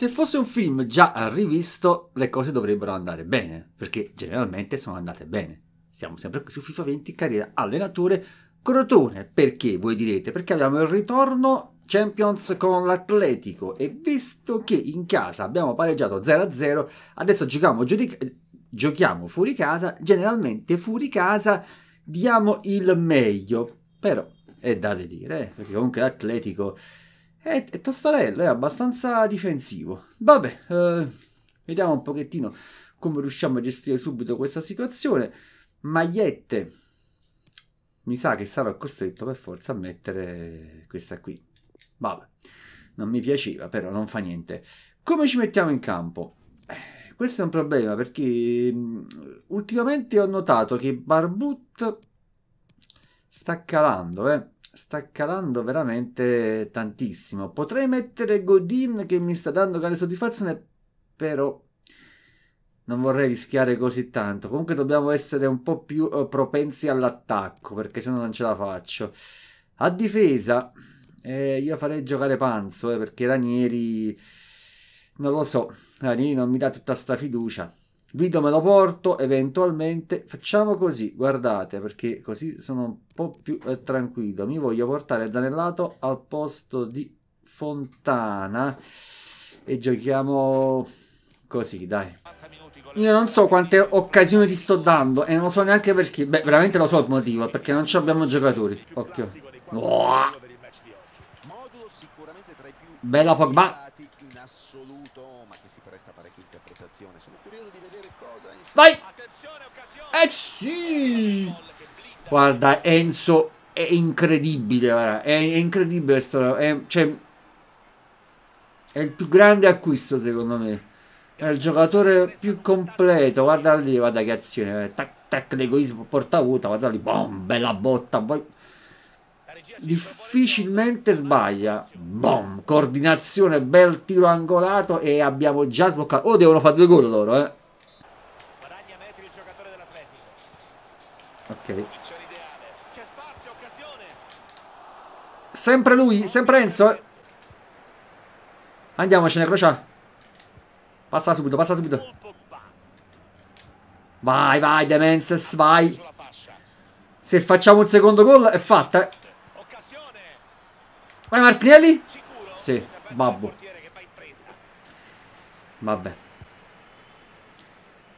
Se fosse un film già rivisto, le cose dovrebbero andare bene, perché generalmente sono andate bene. Siamo sempre qui su FIFA 20, carriera allenatore, Crotone, perché voi direte? Perché abbiamo il ritorno Champions con l'Atletico e visto che in casa abbiamo pareggiato 0-0, adesso giochiamo, giochiamo fuori casa, generalmente fuori casa diamo il meglio, però è da vedere, eh? perché comunque l'Atletico è, eh, e Tostarella è abbastanza difensivo. Vabbè, eh, vediamo un pochettino come riusciamo a gestire subito questa situazione. Magliette. Mi sa che sarò costretto per forza a mettere questa qui. Vabbè, non mi piaceva, però non fa niente. Come ci mettiamo in campo? Eh, questo è un problema perché mm, ultimamente ho notato che Barbut sta calando, eh sta calando veramente tantissimo. Potrei mettere Godin che mi sta dando grande soddisfazione, però non vorrei rischiare così tanto. Comunque dobbiamo essere un po' più eh, propensi all'attacco, perché se no non ce la faccio. A difesa, eh, io farei giocare Panzo, eh, perché Ranieri... Non lo so, Ranieri non mi dà tutta sta fiducia. Guido me lo porto eventualmente. Facciamo così, guardate, perché così sono un po' più eh, tranquillo. Mi voglio portare Zanellato al posto di Fontana e giochiamo così, dai. Io non so quante occasioni ti sto dando e non lo so neanche perché. Beh, veramente lo so il motivo, perché non ci abbiamo giocatori. Occhio. Oh. Bella Pogba si presta parecchia interpretazione. Sono curioso di vedere cosa. Dai! Eh sì! Guarda, Enzo è incredibile, guarda. È, è incredibile sto, è, cioè, è il più grande acquisto secondo me. È il giocatore più completo. Guarda lì, guarda che azione. Eh. Tac tac l'egoismo porta vuota, guarda lì, bom, bella botta. Poi difficilmente sbaglia. Boom, coordinazione, bel tiro angolato e abbiamo già sbloccato. Oh, devono fare due gol loro, eh. Ok. Sempre lui, sempre Enzo. Eh. Andiamocene, Crocià. Passa subito, passa subito. Vai, vai, Demenses, vai. Se facciamo un secondo gol è fatta, eh. Vai Martinelli? Sì, babbo. Vabbè.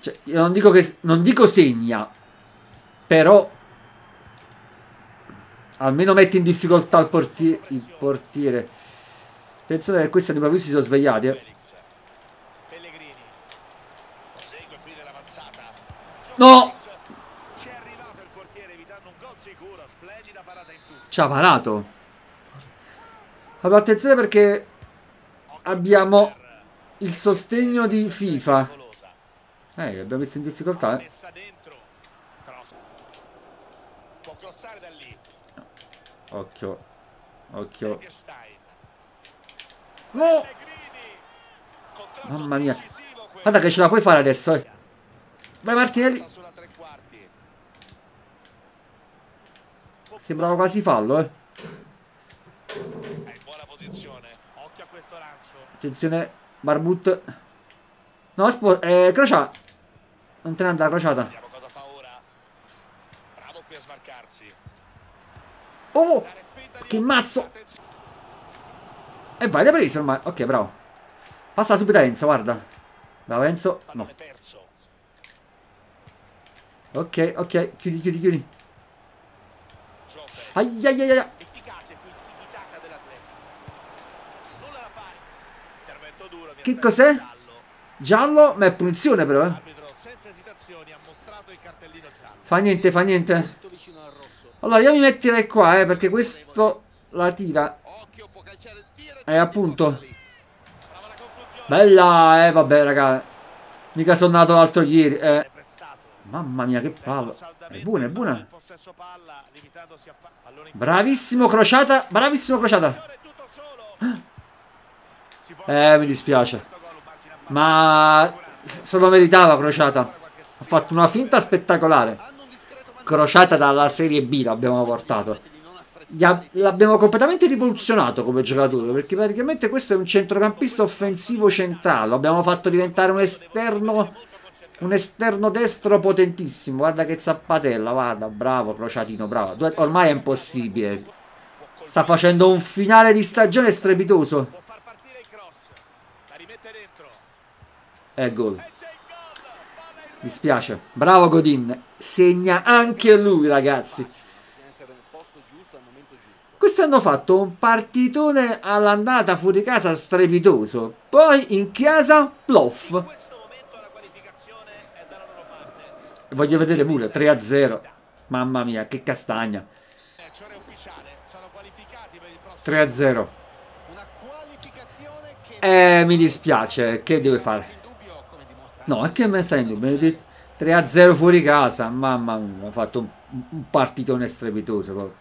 Cioè, io non dico che... Non dico segna. Però... Almeno mette in difficoltà il, portiere. Il portiere. Attenzione che questi all'improvviso si sono svegliati, eh. No! Ci ha parato. Allora attenzione perché abbiamo il sostegno di FIFA. Eh, abbiamo messo in difficoltà, eh. Occhio. Occhio. No! Mamma mia. Guarda che ce la puoi fare adesso, eh. Vai Martinelli. Sembrava quasi fallo, eh. eh Attenzione, Barbut. No, spo- eh, crociata. Non te ne andare, crociata. Oh, che mazzo. E vai, l'hai preso ormai. Ok, bravo. Passa subito a Enzo, guarda. Bravo Enzo, no. Ok, ok, chiudi, chiudi, chiudi. Ai, ai, ai, ai. Che cos'è? Giallo? Ma è punizione però, eh. Fa niente, fa niente. Allora, io mi metterei qua, eh, perché questo la tira. E eh, appunto. Bella, eh, vabbè, raga. Mica sono nato l'altro ieri, eh. Mamma mia, che palla. È buona, è buona. Bravissimo crociata, bravissimo crociata. Ah! Eh, mi dispiace. Ma se lo meritava Crociata. Ha fatto una finta spettacolare. Crociata dalla Serie B l'abbiamo portato. L'abbiamo completamente rivoluzionato come giocatore perché praticamente questo è un centrocampista offensivo centrale. L'abbiamo fatto diventare un esterno un esterno destro potentissimo. Guarda che zappatella, guarda, bravo Crociatino, bravo. Ormai è impossibile. Sta facendo un finale di stagione strepitoso. è gol. Mi spiace. Bravo Godin. Segna anche lui, ragazzi. Questi hanno fatto un partitone all'andata fuori casa strepitoso. Poi in casa, plof. Voglio vedere pure, 3-0. Mamma mia, che castagna. 3-0. Eh, mi dispiace, che deve fare? No, anche me sta in dubbio. 3-0 fuori casa, mamma mia, ha fatto un, un partitone strepitoso.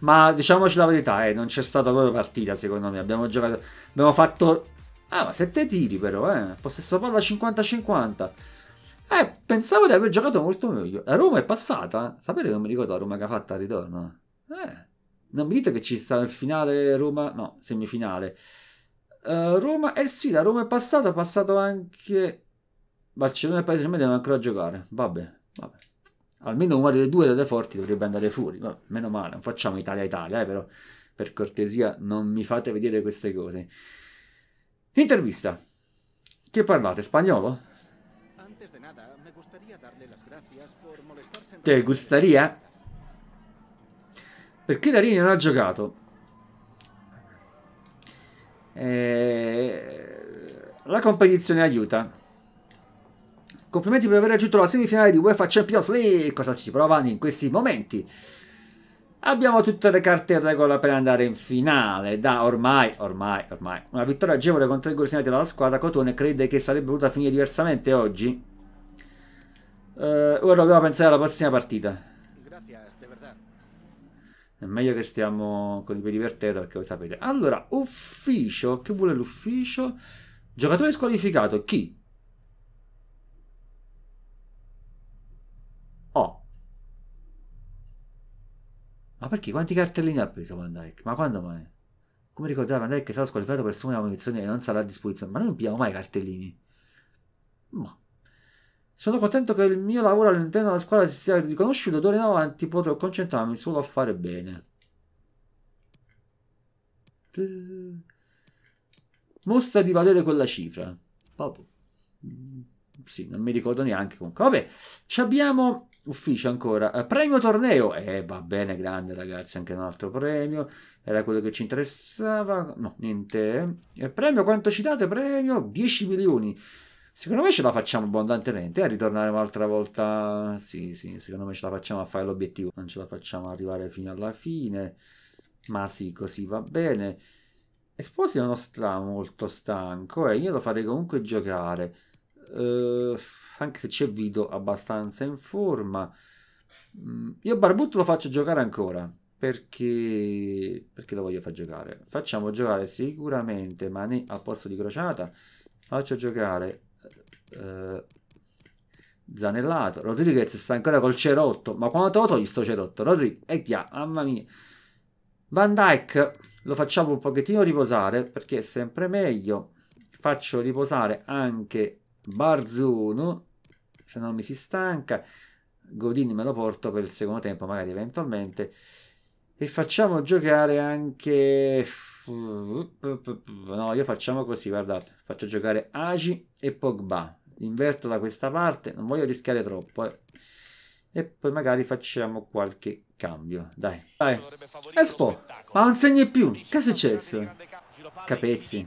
Ma diciamoci la verità, eh, non c'è stata proprio partita secondo me. Abbiamo giocato, abbiamo fatto ah, ma 7 tiri però, eh. Possesso palla 50-50. Eh, pensavo di aver giocato molto meglio. La Roma è passata, eh, sapete non mi ricordo la Roma che ha fatto a ritorno. Eh. eh, non mi dite che ci sta il finale Roma, no, semifinale. Uh, Roma, eh sì, la Roma è passata, è passato anche Barcellona e Paese Germain devono ancora giocare. Vabbè, vabbè. Almeno una delle due delle forti dovrebbe andare fuori. Vabbè, meno male, non facciamo Italia-Italia, eh, però per cortesia non mi fate vedere queste cose. Intervista. Che parlate? Spagnolo? Te gustaría? Perché Darini non ha giocato? Eh, la competizione aiuta Complimenti per aver raggiunto la semifinale di UEFA Champions League. Cosa ci provano in questi momenti? Abbiamo tutte le carte in regola per andare in finale. Da ormai, ormai, ormai. Una vittoria agevole contro i gol segnati dalla squadra. Cotone crede che sarebbe potuta finire diversamente oggi. Uh, ora dobbiamo pensare alla prossima partita. È meglio che stiamo con i piedi per terra perché lo sapete. Allora, ufficio. Che vuole l'ufficio? Giocatore squalificato. Chi? Ma perché? Quanti cartellini ha preso Van Dyke? Ma quando mai? Come ricordava Van Dyke sarà squalificato per somma munizione e non sarà a disposizione. Ma noi non abbiamo mai cartellini. Ma... Sono contento che il mio lavoro all'interno della squadra si sia riconosciuto. D'ora in avanti potrò concentrarmi solo a fare bene. Mostra di valere quella cifra. Proprio. Mm, sì, non mi ricordo neanche comunque. Vabbè, ci abbiamo ufficio ancora. Eh, premio torneo. Eh, va bene, grande ragazzi, anche un altro premio. Era quello che ci interessava. No, niente. Eh, premio, quanto ci date? Premio, 10 milioni. Secondo me ce la facciamo abbondantemente a eh, ritornare un'altra volta. Sì, sì, secondo me ce la facciamo a fare l'obiettivo. Non ce la facciamo arrivare fino alla fine. Ma sì, così va bene. Esposito non sta molto stanco, eh. Io lo farei comunque giocare eh, anche se c'è Vito abbastanza in forma. Mm, io Barbutto lo faccio giocare ancora perché, perché lo voglio far giocare. Facciamo giocare sicuramente Mani al posto di Crociata. Faccio giocare eh, Zanellato. Rodriguez sta ancora col cerotto. Ma quando te lo togli sto cerotto? Rodriguez, e via, mamma mia. Van Dyke lo facciamo un pochettino riposare perché è sempre meglio. Faccio riposare anche Barzuno, se no mi si stanca, Godini me lo porto per il secondo tempo, magari eventualmente, e facciamo giocare anche... No, io facciamo così, guardate, faccio giocare Agi e Pogba, inverto da questa parte, non voglio rischiare troppo, eh. e poi magari facciamo qualche cambio, dai, dai, Espo, ma non segni più, che è successo? Capezzi.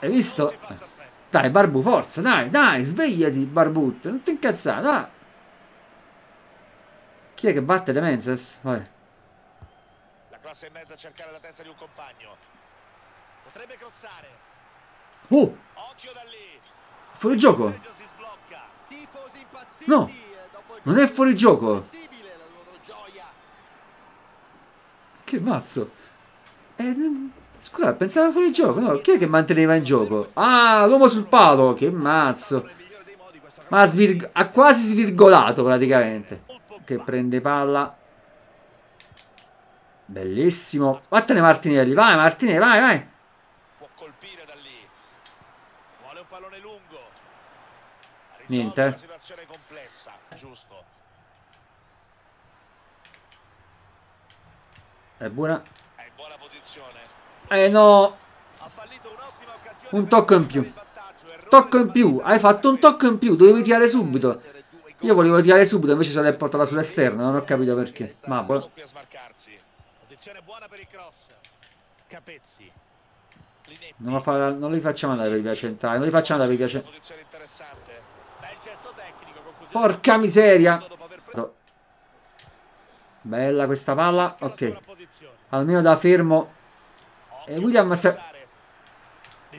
Hai visto? Dai, Barbu, forza, dai, dai, svegliati, Barbut, non ti incazzare, dai. Chi è che batte De Menzes? Vai. La cross in mezzo a cercare la testa di un compagno. Potrebbe crossare. Oh! Occhio da lì. Fuori gioco. No, non è fuori gioco. Che mazzo. Eh, Scusa, pensavo fuori gioco, no? Chi è che manteneva in gioco? Ah, l'uomo sul palo, che mazzo. Ma ha quasi svirgolato praticamente. Che prende palla. Bellissimo. Vattene Martinelli, vai Martinelli, vai, vai. Niente. Eh. È buona. È buona posizione. Eh no. Un tocco in più. Tocco in più. Hai fatto un tocco in più. Dovevi tirare subito. Io volevo tirare subito, invece se l'hai portata sull'esterno. Non ho capito perché. Ma poi... Non, fa, non li facciamo andare per i via centrale. Non li facciamo andare per via centrale. Porca miseria. Bella questa palla. Ok. Almeno da fermo eh, William sa...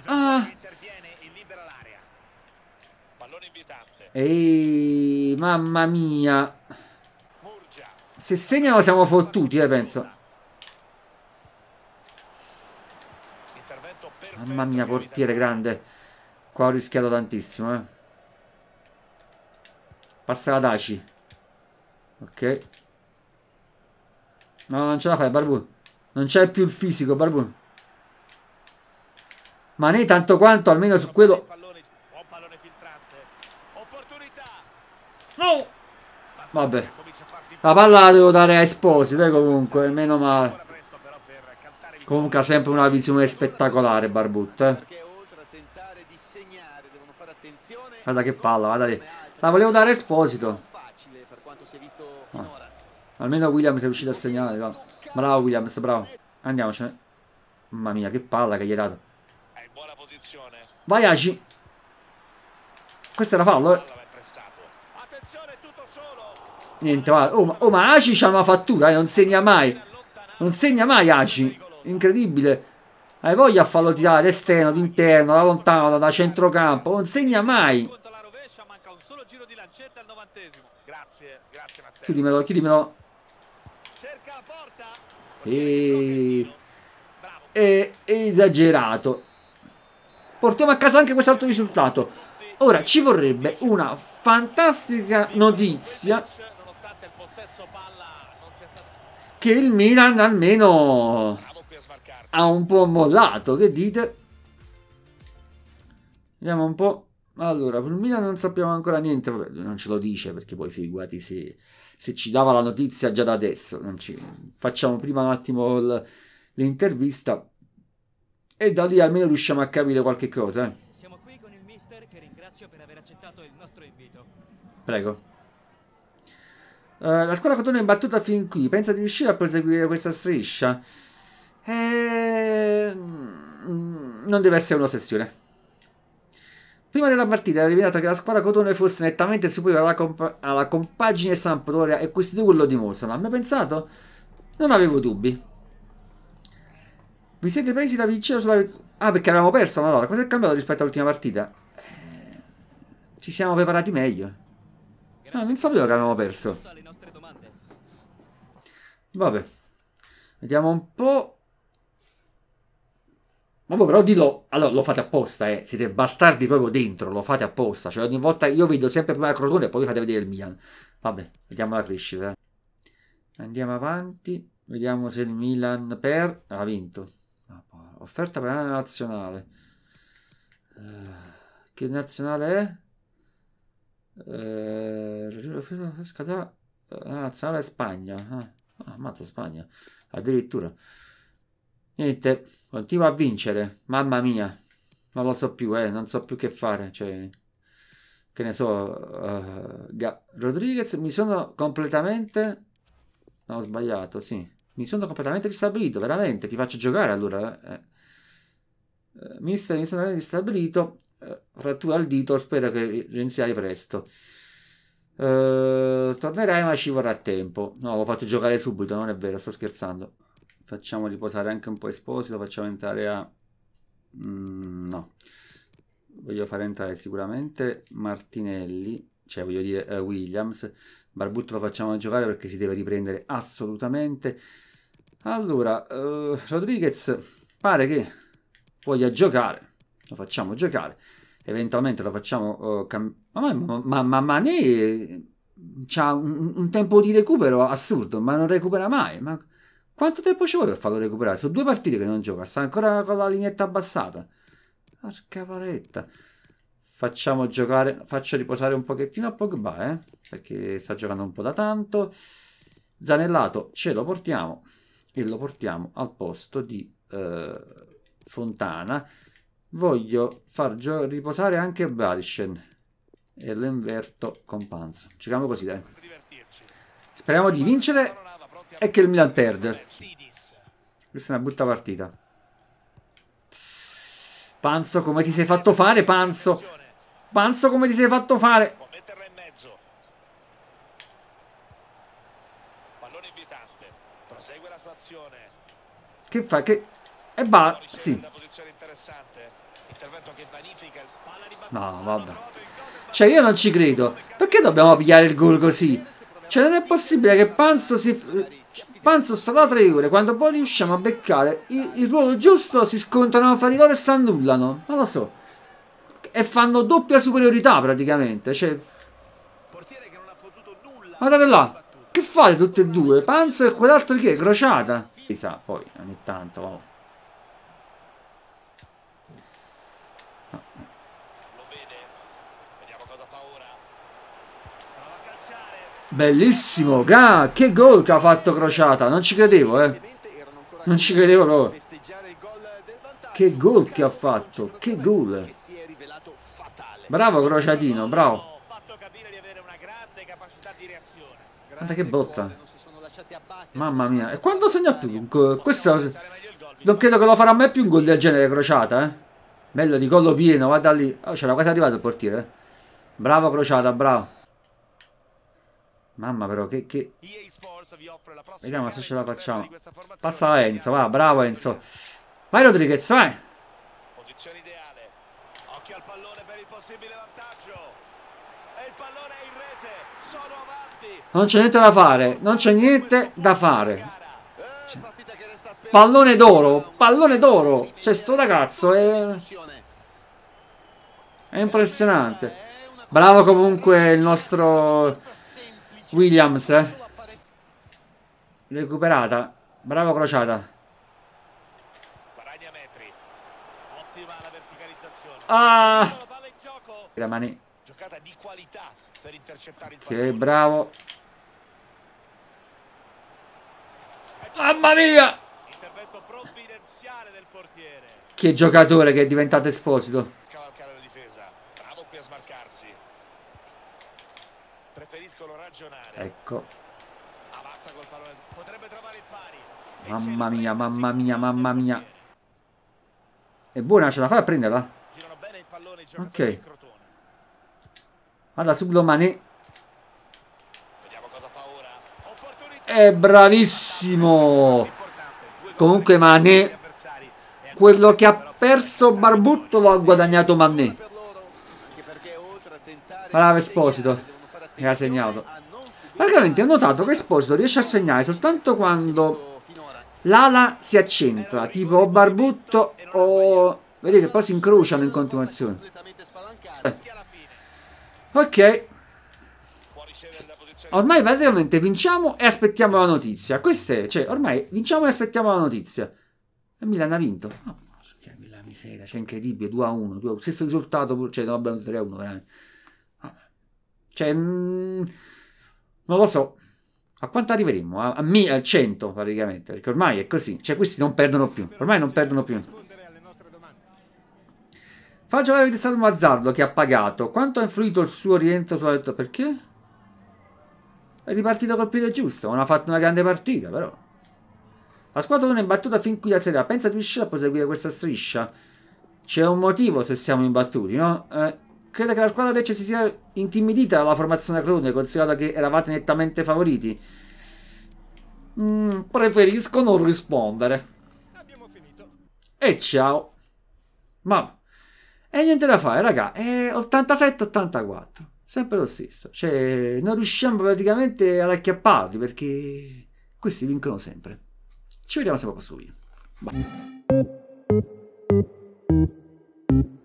Ah. Ehi, mamma mia. Se segnano siamo fottuti, eh, penso. Mamma mia, portiere grande. Qua ho rischiato tantissimo, eh. Passa la Daci. Ok. No, non ce la fai, Barbu. Non c'è più il fisico, Barbu. Mané tanto quanto almeno su quello no vabbè la palla la devo dare a Esposito comunque meno male comunque ha sempre una visione spettacolare Barbutto, eh. guarda che palla guarda lì la volevo dare a Esposito ah. almeno Williams è riuscito a segnare no. bravo Williams bravo andiamocene mamma mia che palla che gli hai dato buona posizione. Vai Agi. Questo era fallo, eh. Niente, va. Oh, ma, oh, ma Agi c'ha una fattura, eh, non segna mai. Non segna mai Agi. Incredibile. Hai voglia a farlo tirare esterno, d'interno, da lontano, da centrocampo. Non segna mai. Chiudimelo, chiudimelo. la E... È esagerato portiamo a casa anche quest'altro risultato. Ora ci vorrebbe una fantastica notizia che il Milan almeno ha un po' mollato, che dite? Vediamo un po'. Allora, per il Milan non sappiamo ancora niente, non ce lo dice perché poi figurati se, se, ci dava la notizia già da adesso. Ci... Facciamo prima un attimo l'intervista e da lì almeno riusciamo a capire qualche cosa. Eh. Siamo qui con il mister che ringrazio per aver accettato il nostro invito. Prego. Uh, la squadra cotone è battuta fin qui pensa di riuscire a proseguire questa striscia? Eh, mm, non deve essere un'ossessione. Prima della partita era rivelato che la squadra Cotone fosse nettamente superiore alla, comp alla compagine Sampdoria e questi due lo dimostrano. A me pensato? Non avevo dubbi. Vi siete presi da vicino sulla... Ah, perché avevamo perso, ma allora, Cosa è cambiato rispetto all'ultima partita? Eh, ci siamo preparati meglio. Ah, non sapevo che avevamo perso. Vabbè. Vediamo un po'. Ma poi però dillo, allora lo fate apposta, eh. Siete bastardi proprio dentro, lo fate apposta. Cioè ogni volta io vedo sempre prima la Crotone e poi vi fate vedere il Milan. Vabbè, vediamo la crescita. Andiamo avanti, vediamo se il Milan per... Ha vinto. Offerta per la nazionale. Eh, che nazionale è? Eh, scada, eh, nazionale Spagna. Ah, ah, ammazza Spagna. Addirittura. Niente, continua a vincere. Mamma mia. Non lo so più, eh. Non so più che fare. Cioè, che ne so. Uh, Rodriguez, mi sono completamente... No, ho sbagliato, sì. Mi sono completamente ristabilito, veramente. Ti faccio giocare allora. Eh eh, Mister inizialmente stabilito, eh, frattura al dito, spero che rinziai presto. Eh, tornerai ma ci vorrà tempo. No, l'ho fatto giocare subito, non è vero, sto scherzando. Facciamo riposare anche un po' Esposito, facciamo entrare a... Mm, no. Voglio far entrare sicuramente Martinelli, cioè voglio dire eh, Williams. Barbutto lo facciamo giocare perché si deve riprendere assolutamente. Allora, eh, Rodriguez pare che voglia giocare, lo facciamo giocare, eventualmente lo facciamo uh, eh, cambiare. Ma, ma, ma, ma Mané eh, ha un, un, tempo di recupero assurdo, ma non recupera mai. Ma quanto tempo ci vuole per farlo recuperare? Sono due partite che non gioca, sta ancora con la lineetta abbassata. Porca paletta. Facciamo giocare, faccio riposare un pochettino a Pogba, eh? perché sta giocando un po' da tanto. Zanellato ce lo portiamo e lo portiamo al posto di... Uh, Fontana voglio far riposare anche Balshen e lo inverto con Panzo giochiamo così dai speriamo di vincere e che il Milan perde questa è una brutta partita Panzo come ti sei fatto fare Panzo Panzo come ti sei fatto fare che fa che e ba, ecco, sì. No, vabbè. Cioè, io non ci credo. Perché dobbiamo pigliare il gol così? Cioè, non è possibile che Panzo si... Cioè, Panzo sta da tre ore, quando poi riusciamo a beccare il, il ruolo giusto si scontrano fra di loro e si annullano. Non lo so. E fanno doppia superiorità praticamente. Cioè... Guardate là. Che fate tutte e due? Panzo e quell'altro che è crociata. Chissà, poi ogni tanto... vabbè. Bellissimo, Gah, che gol che ha fatto Crociata, non ci credevo, eh. Non ci credevo proprio. Che gol che ha fatto, che gol. Bravo Crociatino, bravo. Guarda che botta. Mamma mia, e quando segna più? Questo non credo che lo farà mai più un gol del genere Crociata, eh. Bello di collo pieno, guarda lì. Oh, c'era quasi arrivato il portiere, eh. Bravo Crociata, bravo. Mamma però che, che... Vediamo se ce la facciamo Passa a Enzo, va, bravo Enzo Vai Rodriguez, vai Posizione ideale Occhio al pallone per il possibile vantaggio E il pallone è in rete Sono avanti Non c'è niente da fare Non c'è niente da fare eh, Pallone d'oro Pallone d'oro Cioè sto ragazzo è... Eh. È impressionante Bravo comunque il nostro Williams. Eh. Recuperata. bravo crociata. Ah! Gramani. Giocata di qualità per intercettare il Che bravo. Mamma mia! Che giocatore che è diventato Esposito. preferiscono ragionare. Ecco. Avanza col pallone, potrebbe trovare il pari. Mamma mia, mamma mia, mamma mia. È buona, ce la fai a prenderla? Ok. Vada Alla subdomani. È bravissimo. Comunque Mané, quello che ha perso Barbutto lo ha guadagnato Mané. Bravo Esposito e ha segnato. Praticamente ho notato che Esposito riesce a segnare soltanto quando l'ala si accentra, tipo o Barbutto o... Vedete, poi si incrociano in continuazione. Eh. Ok. Ormai praticamente vinciamo e aspettiamo la notizia. Questa è, cioè, ormai vinciamo e aspettiamo la notizia. E Milan ha vinto. Oh, che miseria, cioè, incredibile, 2 a 1, 2 a 1. stesso risultato, cioè, no, 3 a 1, veramente. Cioè, mm, non lo so. A quanto arriveremo? A, a, a 100 praticamente, perché ormai è così. Cioè, questi non perdono più, ormai non perdono più. Fa giocare il Salmo Azzardo che ha pagato. Quanto ha influito il suo rientro sulla detto Perché? È ripartito col piede giusto, non ha fatto una grande partita, però. La squadra non è imbattuta fin qui la sera. Pensa di riuscire a proseguire questa striscia? C'è un motivo se siamo imbattuti, no? Eh... Credo che la squadra Lecce si sia intimidita dalla formazione Crone, considerato che eravate nettamente favoriti. Mm, preferisco non rispondere. E ciao. Ma... E niente da fare, raga. È 87-84. Sempre lo stesso. Cioè, non riusciamo praticamente ad acchiapparli perché questi vincono sempre. Ci vediamo se a questo video. Bye.